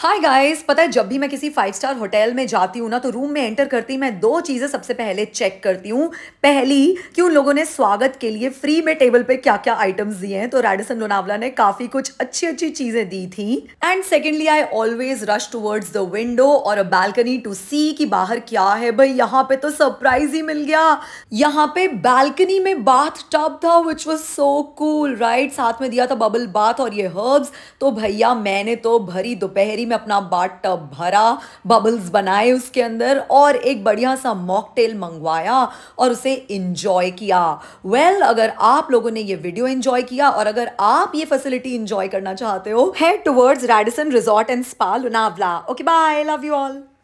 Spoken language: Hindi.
हाय गाइस पता है जब भी मैं किसी फाइव स्टार होटल में जाती हूँ ना तो रूम में एंटर करती मैं दो चीज़ें सबसे पहले चेक करती हूँ पहली कि उन लोगों ने स्वागत के लिए फ्री में टेबल पे क्या क्या आइटम्स दिए हैं तो रेडिसन लोनावला ने काफ़ी कुछ अच्छी अच्छी चीज़ें दी थी and secondly I always rush towards the window और अ बालकनी टू सी कि बाहर क्या है भाई यहाँ पे तो सरप्राइज ही मिल गया यहाँ पे बालकनी में बाथ टॉप था which was so cool right साथ में दिया था बबल बाथ और ये हर्ब्स तो भैया मैंने तो भरी दोपहरी में अपना बाट टब भरा बबल्स बनाए उसके अंदर और एक बढ़िया सा मॉकटेल मंगवाया और उसे इंजॉय किया वेल well, अगर आप लोगों ने ये वीडियो इंजॉय किया और अगर आप ये फैसिलिटी इंजॉय करना चाहते हो head towards Radisson resort and spa Lonavala okay bye love you all